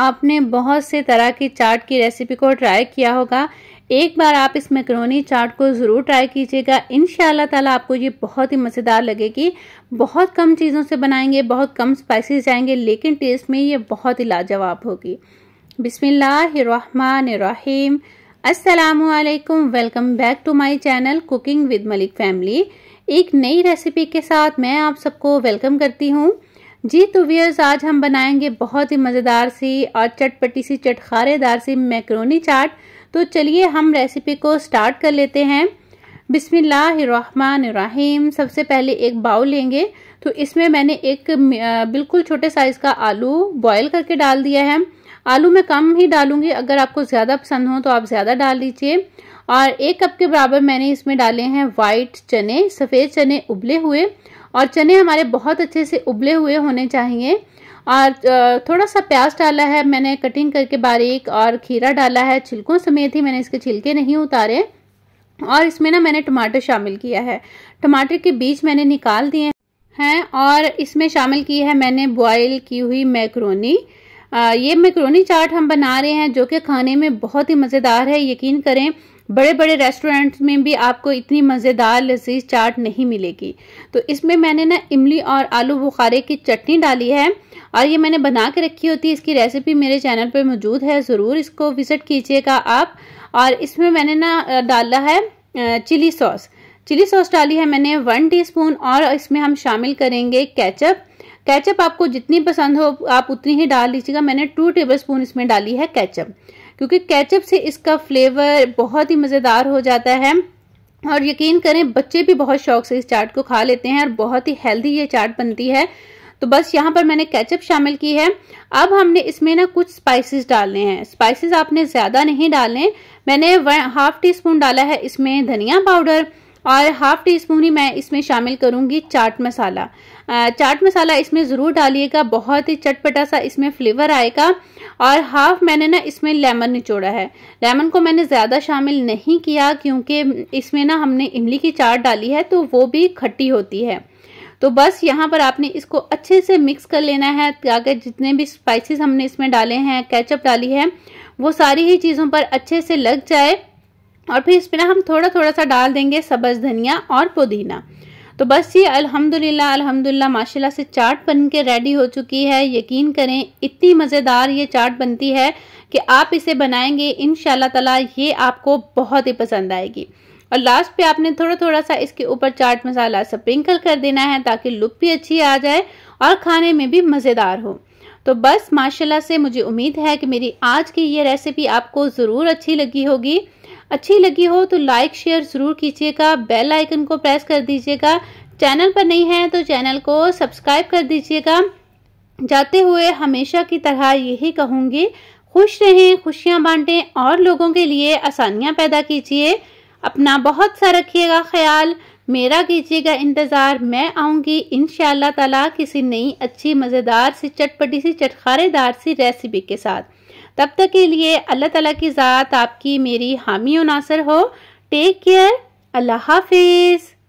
आपने बहुत से तरह की चाट की रेसिपी को ट्राई किया होगा एक बार आप इस मैक्रोनी चाट को ज़रूर ट्राई कीजिएगा इन ताला आपको ये बहुत ही मज़ेदार लगेगी बहुत कम चीज़ों से बनाएंगे बहुत कम स्पाइसेस जाएंगे लेकिन टेस्ट में ये बहुत ही लाजवाब होगी बिसमीम असलकुम welcome back to my channel cooking with Malik family एक नई रेसिपी के साथ मैं आप सबको वेलकम करती हूँ जी तो वियर्स आज हम बनाएंगे बहुत ही मज़ेदार सी और चटपटी सी चटखारेदार सी मैक्रोनी चाट तो चलिए हम रेसिपी को स्टार्ट कर लेते हैं बिसमीम सबसे पहले एक बाउल लेंगे तो इसमें मैंने एक बिल्कुल छोटे साइज़ का आलू बॉयल करके डाल दिया है आलू मैं कम ही डालूंगी अगर आपको ज़्यादा पसंद हो तो आप ज़्यादा डाल लीजिए और एक कप के बराबर मैंने इसमें डाले हैं वाइट चने सफ़ेद चने उबले हुए और चने हमारे बहुत अच्छे से उबले हुए होने चाहिए और थोड़ा सा प्याज डाला है मैंने कटिंग करके बारीक और खीरा डाला है छिलकों समेत ही मैंने इसके छिलके नहीं उतारे और इसमें ना मैंने टमाटर शामिल किया है टमाटर के बीज मैंने निकाल दिए हैं और इसमें शामिल की है मैंने बॉयल की हुई मैक्रोनी ये मैक्रोनी चाट हम बना रहे हैं जो कि खाने में बहुत ही मज़ेदार है यकीन करें बड़े बड़े रेस्टोरेंट्स में भी आपको इतनी मज़ेदार लजीज चाट नहीं मिलेगी तो इसमें मैंने ना इमली और आलू बुखारे की चटनी डाली है और ये मैंने बना के रखी होती है इसकी रेसिपी मेरे चैनल पर मौजूद है ज़रूर इसको विज़िट कीजिएगा आप और इसमें मैंने ना डाला है चिली सॉस चिली सॉस डाली है मैंने वन टी और इसमें हम शामिल करेंगे कैचअप कैचअप आपको जितनी पसंद हो आप उतनी ही डाल लीजिएगा मैंने टू टेबल स्पून इसमें डाली है कैचअप क्योंकि कैचअप से इसका फ्लेवर बहुत ही मज़ेदार हो जाता है और यकीन करें बच्चे भी बहुत शौक से इस चाट को खा लेते हैं और बहुत ही हेल्दी ये चाट बनती है तो बस यहाँ पर मैंने केचप शामिल की है अब हमने इसमें ना कुछ स्पाइसेस डालने हैं स्पाइसेस आपने ज़्यादा नहीं डालने मैंने हाफ टी स्पून डाला है इसमें धनिया पाउडर और हाफ टी स्पून ही मैं इसमें शामिल करूँगी चाट मसाला चाट मसाला इसमें ज़रूर डालिएगा बहुत ही चटपटा सा इसमें फ्लेवर आएगा और हाफ मैंने ना इसमें लेमन निचोड़ा है लेमन को मैंने ज़्यादा शामिल नहीं किया क्योंकि इसमें ना हमने इमली की चाट डाली है तो वो भी खट्टी होती है तो बस यहाँ पर आपने इसको अच्छे से मिक्स कर लेना है ताकि जितने भी स्पाइसेस हमने इसमें डाले हैं कैचअप डाली है वो सारी ही चीज़ों पर अच्छे से लग जाए और फिर इसमें ना हम थोड़ा थोड़ा सा डाल देंगे सब्ज धनिया और पुदीना तो बस ये अल्हम्दुलिल्लाह अल्हम्दुलिल्लाह माशाल्लाह से चाट बन के रेडी हो चुकी है यकीन करें इतनी मज़ेदार ये चाट बनती है कि आप इसे बनाएंगे इन ताला ये आपको बहुत ही पसंद आएगी और लास्ट पे आपने थोड़ा थोड़ा सा इसके ऊपर चाट मसाला स्प्रिंकल कर देना है ताकि लुक भी अच्छी आ जाए और खाने में भी मज़ेदार हो तो बस माशाल्लाह से मुझे उम्मीद है कि मेरी आज की ये रेसिपी आपको ज़रूर अच्छी लगी होगी अच्छी लगी हो तो लाइक शेयर ज़रूर कीजिएगा बेल आइकन को प्रेस कर दीजिएगा चैनल पर नहीं है तो चैनल को सब्सक्राइब कर दीजिएगा जाते हुए हमेशा की तरह यही कहूँगी खुश रहें खुशियाँ बांटें और लोगों के लिए आसानियाँ पैदा कीजिए अपना बहुत सा रखिएगा ख्याल मेरा कीजिएगा इंतज़ार मैं आऊँगी इन ताला किसी नई अच्छी मज़ेदार सी चटपटी सी चटखारेदार सी रेसिपी के साथ तब तक के लिए अल्लाह ताला की ज़ात आपकी मेरी हामी और नासर हो टेक केयर अल्लाह हाफिज़